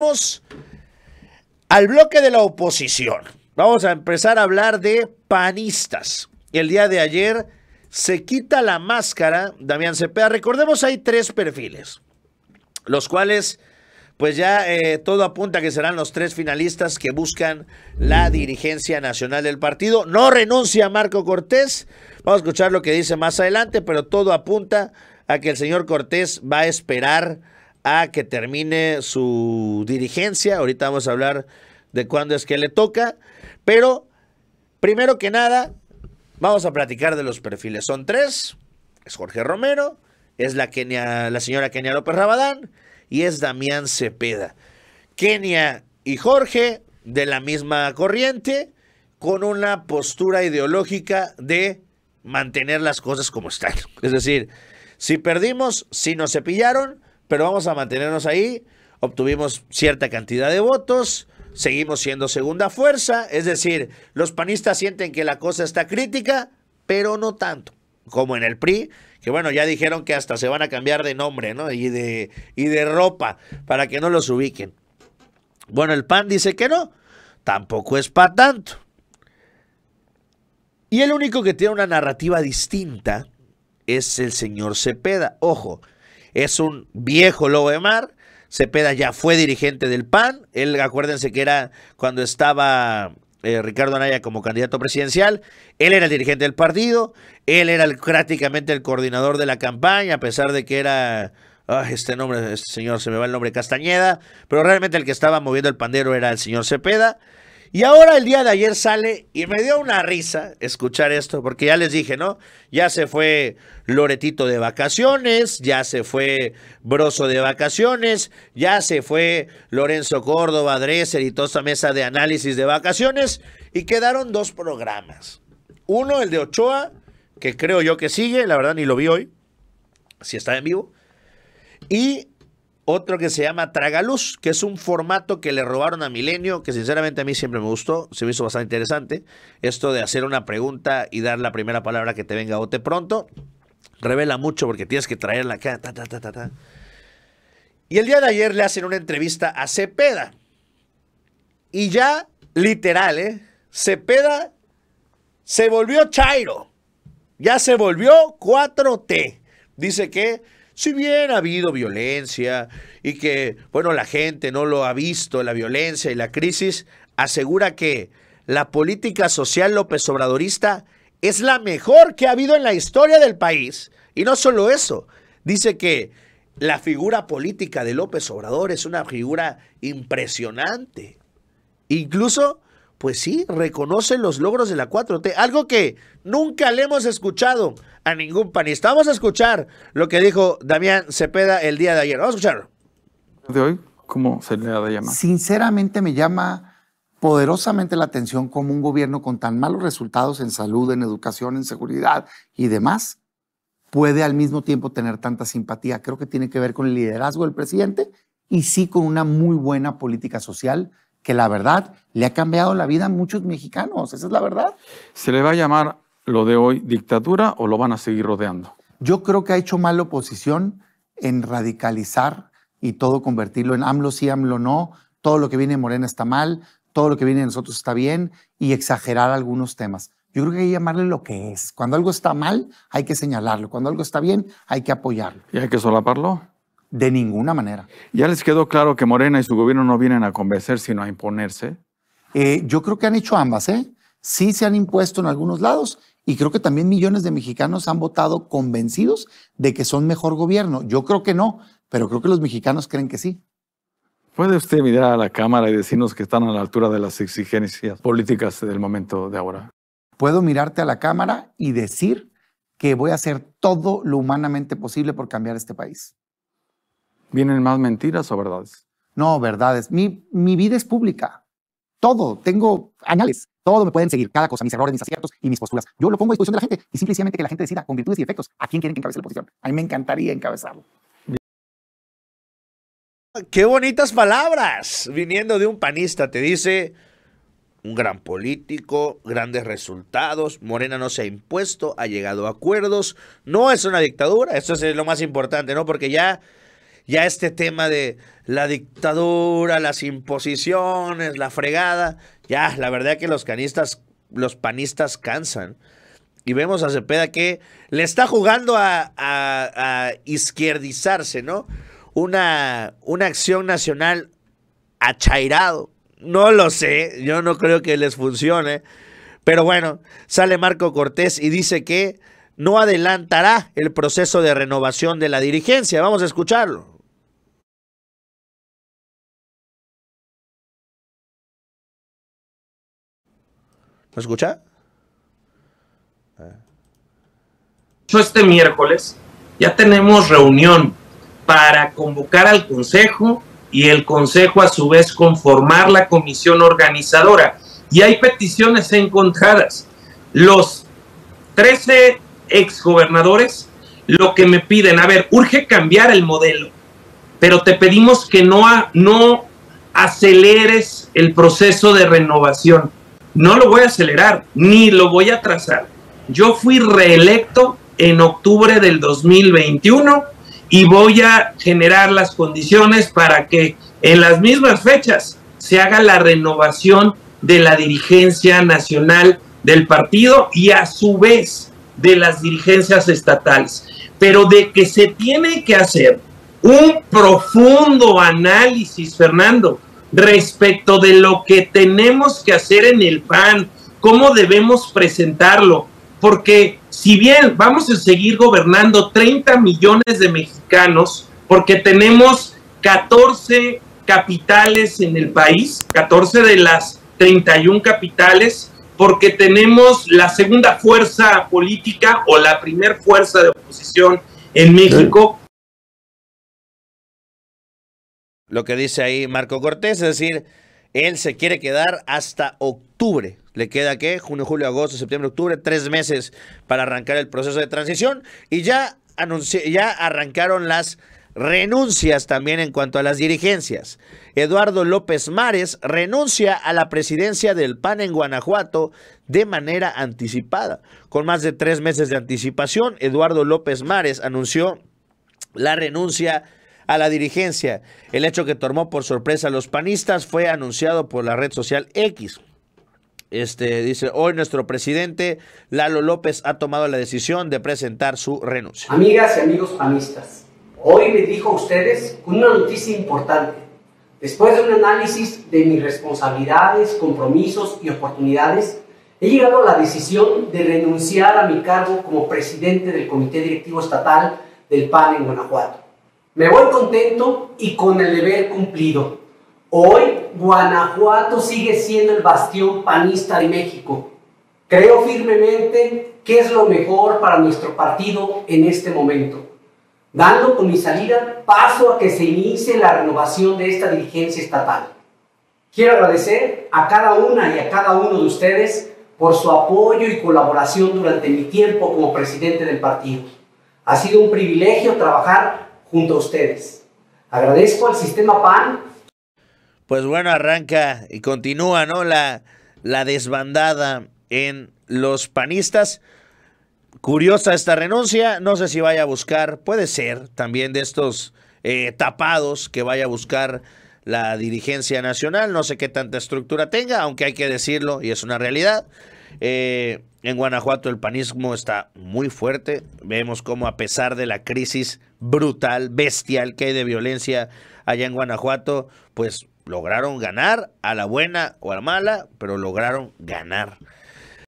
Vamos al bloque de la oposición. Vamos a empezar a hablar de panistas. El día de ayer se quita la máscara Damián Cepeda. Recordemos, hay tres perfiles, los cuales, pues ya eh, todo apunta que serán los tres finalistas que buscan la dirigencia nacional del partido. No renuncia Marco Cortés. Vamos a escuchar lo que dice más adelante, pero todo apunta a que el señor Cortés va a esperar a que termine su dirigencia. Ahorita vamos a hablar de cuándo es que le toca. Pero, primero que nada, vamos a platicar de los perfiles. Son tres. Es Jorge Romero, es la, la señora Kenia López Rabadán y es Damián Cepeda. Kenia y Jorge de la misma corriente, con una postura ideológica de mantener las cosas como están. Es decir, si perdimos, si nos cepillaron, pero vamos a mantenernos ahí. Obtuvimos cierta cantidad de votos, seguimos siendo segunda fuerza, es decir, los panistas sienten que la cosa está crítica, pero no tanto como en el PRI, que bueno, ya dijeron que hasta se van a cambiar de nombre, ¿no? Y de, y de ropa para que no los ubiquen. Bueno, el PAN dice que no, tampoco es para tanto. Y el único que tiene una narrativa distinta es el señor Cepeda. Ojo, es un viejo lobo de mar. Cepeda ya fue dirigente del PAN. Él, acuérdense que era cuando estaba eh, Ricardo Anaya como candidato presidencial. Él era el dirigente del partido. Él era prácticamente el coordinador de la campaña, a pesar de que era. Ah, este nombre, este señor, se me va el nombre Castañeda. Pero realmente el que estaba moviendo el pandero era el señor Cepeda. Y ahora el día de ayer sale y me dio una risa escuchar esto, porque ya les dije, ¿no? Ya se fue Loretito de vacaciones, ya se fue Broso de vacaciones, ya se fue Lorenzo Córdoba, Dreser y toda esa mesa de análisis de vacaciones, y quedaron dos programas. Uno, el de Ochoa, que creo yo que sigue, la verdad ni lo vi hoy, si está en vivo. Y otro que se llama Tragaluz, que es un formato que le robaron a Milenio, que sinceramente a mí siempre me gustó, se me hizo bastante interesante. Esto de hacer una pregunta y dar la primera palabra que te venga a bote pronto, revela mucho porque tienes que traerla acá. y el día de ayer le hacen una entrevista a Cepeda. Y ya, literal, ¿eh? Cepeda se volvió Chairo. Ya se volvió 4T. Dice que si bien ha habido violencia y que, bueno, la gente no lo ha visto, la violencia y la crisis, asegura que la política social López Obradorista es la mejor que ha habido en la historia del país. Y no solo eso, dice que la figura política de López Obrador es una figura impresionante. Incluso, pues sí, reconoce los logros de la 4T, algo que nunca le hemos escuchado a ningún panista. Vamos a escuchar lo que dijo Damián Cepeda el día de ayer. Vamos a escucharlo. De hoy, ¿cómo se le llamar? Sinceramente me llama poderosamente la atención cómo un gobierno con tan malos resultados en salud, en educación, en seguridad y demás puede al mismo tiempo tener tanta simpatía. Creo que tiene que ver con el liderazgo del presidente y sí con una muy buena política social que la verdad le ha cambiado la vida a muchos mexicanos. Esa es la verdad. Se le va a llamar lo de hoy dictadura o lo van a seguir rodeando? Yo creo que ha hecho mal la oposición en radicalizar y todo convertirlo en AMLO sí, AMLO no, todo lo que viene de Morena está mal, todo lo que viene de nosotros está bien y exagerar algunos temas. Yo creo que hay que llamarle lo que es. Cuando algo está mal, hay que señalarlo. Cuando algo está bien, hay que apoyarlo. ¿Y hay que solaparlo? De ninguna manera. ¿Ya les quedó claro que Morena y su gobierno no vienen a convencer, sino a imponerse? Eh, yo creo que han hecho ambas, ¿eh? Sí se han impuesto en algunos lados y creo que también millones de mexicanos han votado convencidos de que son mejor gobierno. Yo creo que no, pero creo que los mexicanos creen que sí. ¿Puede usted mirar a la Cámara y decirnos que están a la altura de las exigencias políticas del momento de ahora? Puedo mirarte a la Cámara y decir que voy a hacer todo lo humanamente posible por cambiar este país. ¿Vienen más mentiras o verdades? No, verdades. Mi, vida es pública. Todo. Tengo anales. Todo me pueden seguir, cada cosa, mis errores, mis aciertos y mis posturas. Yo lo pongo a disposición de la gente y simplemente que la gente decida con virtudes y defectos a quién quieren que encabece la posición. A mí me encantaría encabezarlo. Qué bonitas palabras viniendo de un panista. Te dice un gran político, grandes resultados. Morena no se ha impuesto, ha llegado a acuerdos. No es una dictadura, eso es lo más importante, ¿no? Porque ya, ya este tema de la dictadura, las imposiciones, la fregada, ya, la verdad que los canistas, los panistas cansan. Y vemos a Cepeda que le está jugando a, izquierdizarse, ¿no? Una, una acción nacional achairado. No lo sé, yo no creo que les funcione. Pero bueno, sale Marco Cortés y dice que no adelantará el proceso de renovación de la dirigencia. Vamos a escucharlo. ¿Me escucha? Yo este miércoles ya tenemos reunión para convocar al Consejo y el Consejo a su vez conformar la comisión organizadora. Y hay peticiones encontradas. Los 13 exgobernadores lo que me piden, a ver, urge cambiar el modelo, pero te pedimos que no, no aceleres el proceso de renovación. No lo voy a acelerar ni lo voy a trazar. Yo fui reelecto en octubre del 2021 y voy a generar las condiciones para que en las mismas fechas se haga la renovación de la dirigencia nacional del partido y a su vez de las dirigencias estatales. Pero de que se tiene que hacer un profundo análisis, Fernando, respecto de lo que tenemos que hacer en el PAN, cómo debemos presentarlo, porque si bien vamos a seguir gobernando 30 millones de mexicanos, porque tenemos 14 capitales en el país, 14 de las 31 capitales, porque tenemos la segunda fuerza política o la primer fuerza de oposición en México, lo que dice ahí Marco Cortés, es decir, él se quiere quedar hasta octubre. Le queda ¿qué? junio, julio, agosto, septiembre, octubre, tres meses para arrancar el proceso de transición. Y ya, ya arrancaron las renuncias también en cuanto a las dirigencias. Eduardo López Mares renuncia a la presidencia del PAN en Guanajuato de manera anticipada. Con más de tres meses de anticipación, Eduardo López Mares anunció la renuncia a la dirigencia. El hecho que tomó por sorpresa a los panistas fue anunciado por la red social X. Este dice, hoy nuestro presidente Lalo López ha tomado la decisión de presentar su renuncia. Amigas y amigos panistas, hoy les dijo a ustedes una noticia importante. Después de un análisis de mis responsabilidades, compromisos y oportunidades, he llegado a la decisión de renunciar a mi cargo como presidente del Comité Directivo Estatal del PAN en Guanajuato. Me voy contento y con el deber cumplido. Hoy Guanajuato sigue siendo el bastión panista de México. Creo firmemente que es lo mejor para nuestro partido en este momento, dando con mi salida paso a que se inicie la renovación de esta dirigencia estatal. Quiero agradecer a cada una y a cada uno de ustedes por su apoyo y colaboración durante mi tiempo como presidente del partido. Ha sido un privilegio trabajar junto a ustedes. Agradezco al sistema PAN. Pues bueno, arranca y continúa, ¿no? La, la desbandada en los panistas. Curiosa esta renuncia, no sé si vaya a buscar, puede ser también de estos eh, tapados que vaya a buscar la dirigencia nacional, no sé qué tanta estructura tenga, aunque hay que decirlo y es una realidad. Eh, en Guanajuato el panismo está muy fuerte. Vemos cómo a pesar de la crisis brutal, bestial que hay de violencia allá en Guanajuato, pues lograron ganar a la buena o a la mala, pero lograron ganar.